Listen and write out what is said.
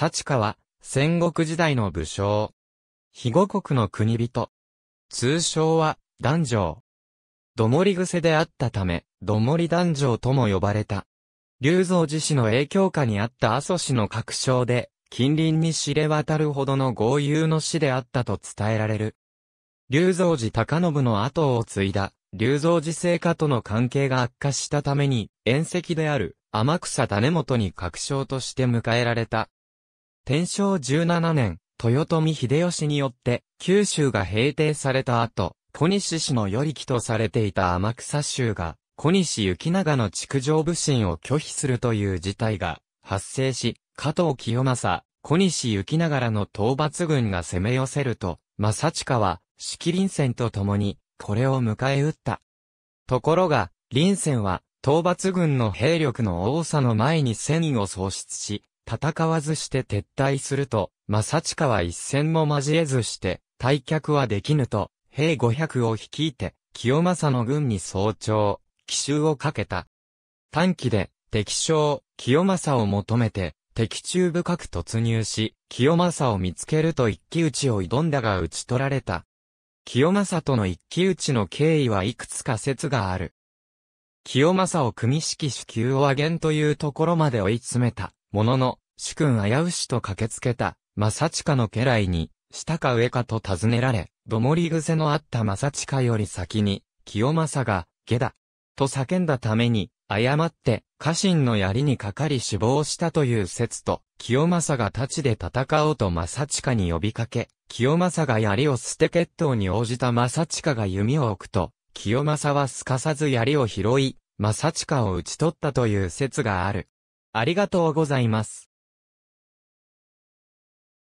立川、は、戦国時代の武将。肥後国の国人。通称は、男女。どもり癖であったため、どもり男女とも呼ばれた。龍造寺氏の影響下にあった阿蘇氏の確証で、近隣に知れ渡るほどの豪遊の死であったと伝えられる。龍造寺高信の後を継いだ、龍造寺聖家との関係が悪化したために、縁石である、天草種元に確証として迎えられた。天正17年、豊臣秀吉によって、九州が平定された後、小西氏の与木とされていた天草州が、小西行長の築城武神を拒否するという事態が発生し、加藤清正、小西行長らの討伐軍が攻め寄せると、正近は、季臨戦と共に、これを迎え撃った。ところが、臨戦は、討伐軍の兵力の多さの前に戦意を喪失し、戦わずして撤退すると、正近は一戦も交えずして、退却はできぬと、兵五百を率いて、清正の軍に早朝、奇襲をかけた。短期で、敵将、清正を求めて、敵中深く突入し、清正を見つけると一騎打ちを挑んだが打ち取られた。清正との一騎打ちの経緯はいくつか説がある。清正を組式主給を挙げんというところまで追い詰めた。ものの、主君危うしと駆けつけた、正親の家来に、下か上かと尋ねられ、どもり癖のあった正親より先に、清正が、下だ。と叫んだために、誤って、家臣の槍にかかり死亡したという説と、清正が立ちで戦おうと正親に呼びかけ、清正が槍を捨て決闘に応じた正親が弓を置くと、清正はすかさず槍を拾い、正親を討ち取ったという説がある。ありがとうございます。